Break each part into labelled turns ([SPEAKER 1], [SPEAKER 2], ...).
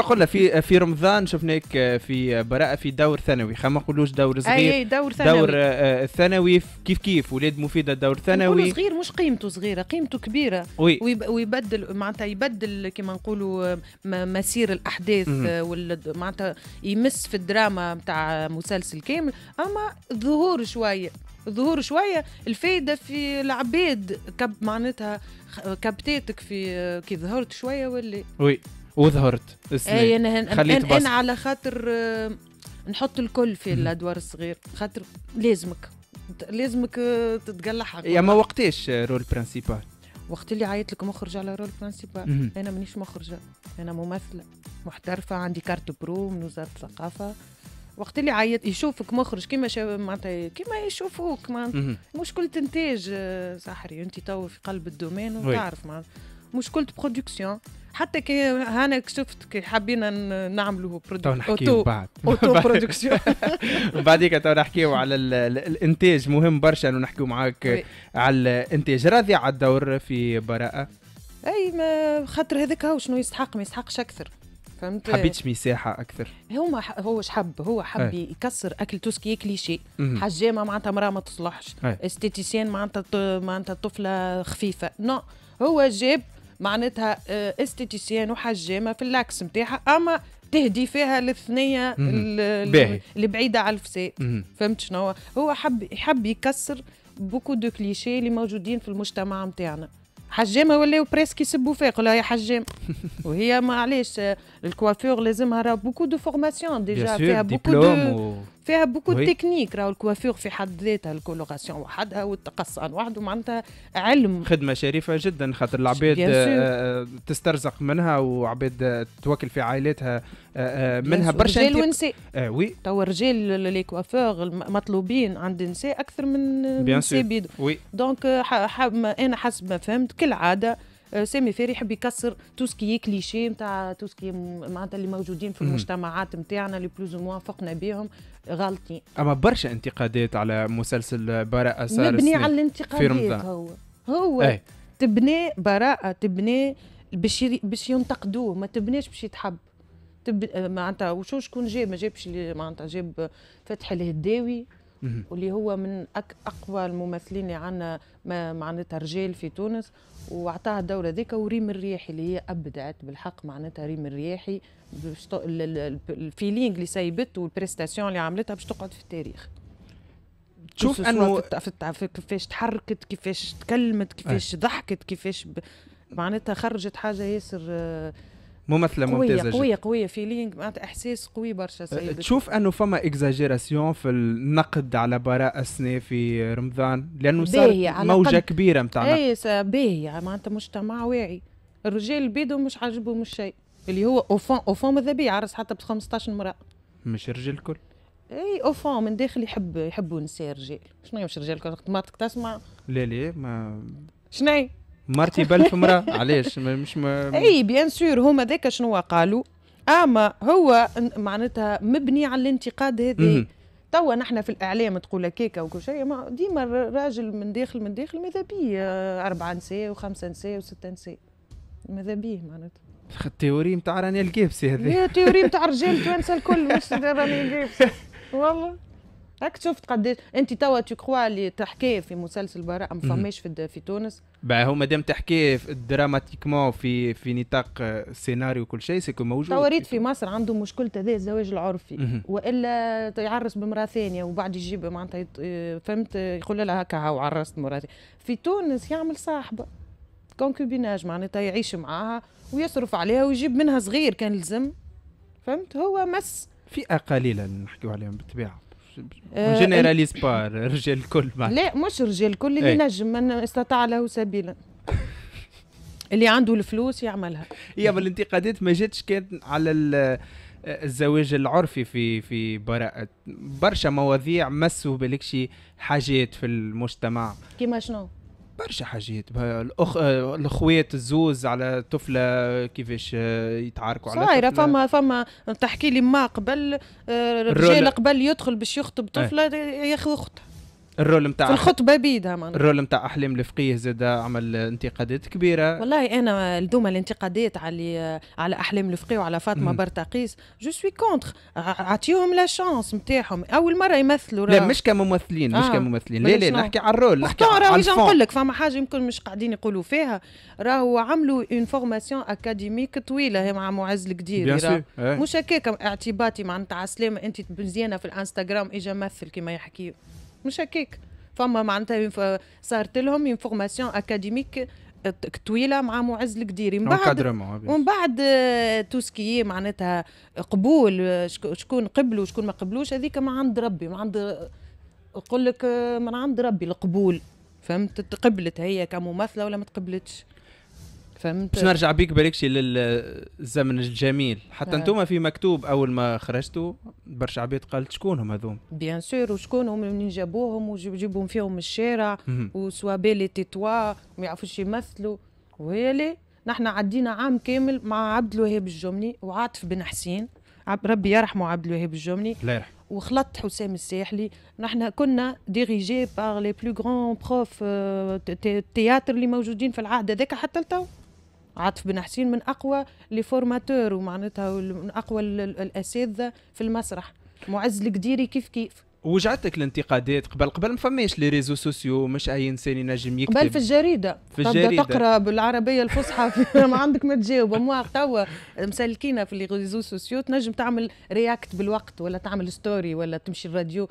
[SPEAKER 1] قلنا في في رمضان شفناك آه، في آه، براءه في دور ثانوي ما نقولوش دور صغير اي دور آه، ثانوي دور ثانوي كيف كيف ولاد مفيده دور ثانوي صغير
[SPEAKER 2] مش قيمته صغيره قيمته كبيره وي. ويبدل معناتها يبدل كما نقولوا مسير الاحداث معناتها يمس في الدراما نتاع مسلسل كامل اما ظهور شويه ظهور شويه الفايده في العباد كب معناتها كبتاتك في كي ظهرت شويه ولا
[SPEAKER 1] وي وظهرت إيه، اي انا يعني هن... خليت أنا, انا على
[SPEAKER 2] خاطر آه، نحط الكل في الادوار الصغير خاطر لازمك لازمك آه، تتقلع يا ما
[SPEAKER 1] وقتاش رول برانسيبال
[SPEAKER 2] وقت اللي عيط لك مخرج على رول برانسيبال انا مانيش مخرجه انا ممثله محترفه عندي كارت برو من وزاره الثقافه وقت اللي عيط يشوفك مخرج كيما معناتها كيما يشوفوك معناتها مشكله انتاج آه، ساحري انت تو في قلب الدومين وتعرف معناتها مشكله برودكسيون حتى كي هانا شفت كي حبينا نعملوا برودكسيون اوتو بعد اوتو برودكسيون
[SPEAKER 1] بعديك تو نحكيو على الانتاج مهم برشا انه نحكيو معاك على الانتاج راضي على الدور في براءه
[SPEAKER 2] اي ما خاطر هذاك هو شنو يستحق ما يستحقش اكثر فهمت حبيتش
[SPEAKER 1] مساحه اكثر
[SPEAKER 2] هو هو حب هو حب أي. يكسر اكل توسكي كليشي حجامه معناتها مراه ما تصلحش استيتيسيان معناتها معناتها طفله خفيفه نو هو جاب معناتها آه، استيتيسيان وحجامه في اللاكس نتاعها اما تهدي فيها الثنية اللي بعيده على الفساد فهمت شنو هو حب يحب يكسر بوكو دو كليشيه اللي موجودين في المجتمع نتاعنا حجامه ولاو بريسك يسبوا فيها يقولوا يا حجام وهي معليش الكوافور لازمها بوكو دو فورماسيون ديجا فيها بوكو دو فيها بوكو تكنيك راهو الكوافير في حد ذاتها الكولوراسيون وحدها والتقص وحده معناتها
[SPEAKER 1] علم خدمه شريفه جدا خاطر العباد آه، آه، تسترزق منها وعباد آه، توكل في عائلاتها منها برشا رجال ونساء آه وي
[SPEAKER 2] توا الرجال لي كوافور مطلوبين عند النساء اكثر من بيان سور وي دونك انا حسب ما فهمت كالعاده آه، سامي فاري يحب يكسر تو سكي كليشي نتاع تو سكي معناتها اللي موجودين في المجتمعات نتاعنا اللي بلوز موان فقنا بهم غالطين
[SPEAKER 1] اما برشا انتقادات على مسلسل براءة صار مبني على الانتقادات هو
[SPEAKER 2] هو أي. تبني براءة تبني باش باش ينتقدوه ما تبنيش باش يتحب تب... آه، معناتها وشو شكون جاب ما جابش معناتها جاب فتح الهداوي واللي هو من اقوى الممثلين اللي عندنا معناتها رجال في تونس وعطاها الدوره ذيك وريم الرياحي اللي هي ابدعت بالحق معناتها ريم الرياحي الفيلينغ اللي سايبته والبريستاسيون اللي عملتها باش تقعد في التاريخ تشوف انه في كيفاش تحركت كيفاش تكلمت كيفاش ضحكت كيفاش معناتها خرجت حاجه ياسر آه،
[SPEAKER 1] ممثله قوية ممتازه قوية قوية,
[SPEAKER 2] قويه فيلينغ معناتها احساس قوي برشا سيدة. أه، تشوف
[SPEAKER 1] انه فما اكزاجيراسيون في النقد على براء السنة في رمضان لانه صار موجه كبيره نتاع
[SPEAKER 2] اي باهيه معناتها مجتمع واعي الرجال بيدو مش عاجبهم الشيء اللي هو اوفون اوفون ماذا بيه عرس حتى ب 15 مرأة
[SPEAKER 1] مش رجال الكل
[SPEAKER 2] اي اوفون من داخل يحب يحبوا النساء رجال شنو مش رجال الكل ما تسمع
[SPEAKER 1] لا لا ما شنو مرتي في مرة علاش مش ما اي
[SPEAKER 2] بيان سور هما ذاك شنو قالوا اما هو معناتها مبني على الانتقاد هذا توا نحن في الاعلام تقول هكاك وكل شيء ديما الراجل من داخل من داخل ماذا بيه آه، اربعه نساء وخمسه نساء وسته نساء ماذا بيه معناتها
[SPEAKER 1] التيوري نتاع راني الجيبسي هذه التيوري نتاع الرجال توانسه
[SPEAKER 2] الكل مش راني الجيبسي والله راك شفت قداش انت توا تو اللي تحكي في مسلسل براءة ما فماش في, في تونس
[SPEAKER 1] باه هو مادام تحكي دراماتيكمون في في نطاق سيناريو وكل شيء سيكون موجود توريت
[SPEAKER 2] في مصر عنده مشكلة هذا الزواج العرفي والا يعرس بمراه ثانية وبعد يجيب معناتها فهمت يقول لها هكا هاو عرست مرأة في تونس يعمل صاحبة كونكوبيناج معناتها يعيش معاها ويصرف عليها ويجيب منها صغير كان لزم فهمت هو مس فئة
[SPEAKER 1] قليلة نحكيو عليهم بالطبيعة آه جينيراليز با رجال الكل لا
[SPEAKER 2] مش رجال الكل اللي نجم من استطاع له سبيلا اللي عنده الفلوس يعملها
[SPEAKER 1] هي بالانتقادات ما جاتش كانت على الزواج العرفي في في براءة برشا مواضيع مسوا بالكشي حاجات في المجتمع كيما شنو برشا حاجات الاخ الخوات الزوز على طفله كيفاش آه، يتعاركوا على صايره فما
[SPEAKER 2] فما تحكي لي ما قبل الرجال آه، قبل يدخل باش يخطب إيه. طفله ياخذ اختها
[SPEAKER 1] الرول نتاع في الخطبه
[SPEAKER 2] بيدها معناها الرول
[SPEAKER 1] نتاع احلام الفقيه زاد عمل انتقادات كبيره
[SPEAKER 2] والله انا الدومه الانتقادات على على احلام الفقيه وعلى فاطمه برتقيس جو سوي كونتر عطيهم لا شانس نتاعهم اول مره يمثلوا لا مش
[SPEAKER 1] كممثلين آه. مش كممثلين لا لا نحكي على الرول نحكي على راهو جا نقول
[SPEAKER 2] لك فما حاجه يمكن مش قاعدين يقولوا فيها راهو عملوا اون فورماسيون اكاديميك طويله مع معز القدير مش هكاك اعتباطي معناتها على السلامه انت مزيانه في الانستغرام اجا مثل كما يحكي مش هكاك فما معناتها صارت لهم اون فورماسيون اكاديميك طويله مع معز القديري من بعد ومن بعد تو آه، سكي معناتها قبول شكون قبل وشكون ما قبلوش هذيك ما عند ربي ما عند نقول آه، لك آه، من عند ربي القبول فهمت تقبلت هي كممثله ولا ما تقبلتش فهمت باش نرجع
[SPEAKER 1] بيك بريكشي للزمن الجميل حتى انتم آه. في مكتوب اول ما خرجتوا برشا عباد قالت شكون هم هذوم
[SPEAKER 2] بيان سور وشكون هم منين جابوهم وجيبوهم فيهم الشارع وسوا بالي تيتوا ما يعرفوش يمثلوا وهي نحن عدينا عام كامل مع عبد الوهاب الجملي وعاطف بن حسين ربي يرحمه عبد الوهاب الجملي الله يرحمه وخلط حسام الساحلي نحن كنا ديريجي باغ لي بلو غران بروف تياتر اللي موجودين في العهد هذاك حتى لتو عاطف بن حسين من اقوى لي فورماتور ومعناتها من اقوى الاساتذه في المسرح معز القديري كيف كيف
[SPEAKER 1] وجعتك الانتقادات قبل قبل ما فماش لي ريزو سوسيو مش اي انسان ينجم يكتب بل في
[SPEAKER 2] الجريده في الجريده تقرا بالعربيه الفصحى ما عندك ما تجاوب اما توا مسلكينا في لي ريزو سوسيو تنجم تعمل رياكت بالوقت ولا تعمل ستوري ولا تمشي الراديو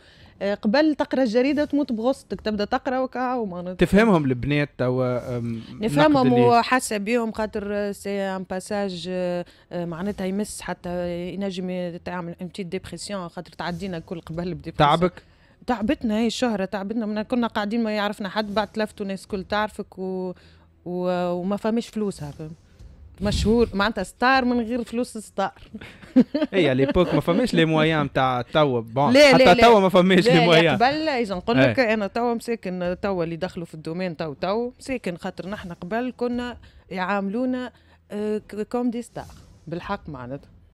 [SPEAKER 2] قبل تقرا الجريده تموت بغصتك تبدا تقرا وكا وما تفهمهم
[SPEAKER 1] البنات توا نفهمهم وحاسه
[SPEAKER 2] بيهم خاطر سي ان باساج أه، معناتها يمس حتى ينجم تعمل ان بتيت ديبرسيون خاطر تعدينا كل قبل بديبرسيون تعبك تعبتنا هي إيه، الشهره تعبتنا من كنا قاعدين ما يعرفنا حد بعد تلفتوا ناس كل تعرفك و... و... وما فماش فلوسها فهم. مشهور معناتها ستار من غير فلوس ستار اي ليبوك ما فماش لي
[SPEAKER 1] مويان نتاع توا بون حتى توا ما فماش لي مويان قبل اذا نقول لك إيه.
[SPEAKER 2] انا توا مساكن توا اللي دخلوا في الدومين توا توا مساكن خاطر نحن قبل كنا يعاملونا كوم دي ستار بالحق معناتها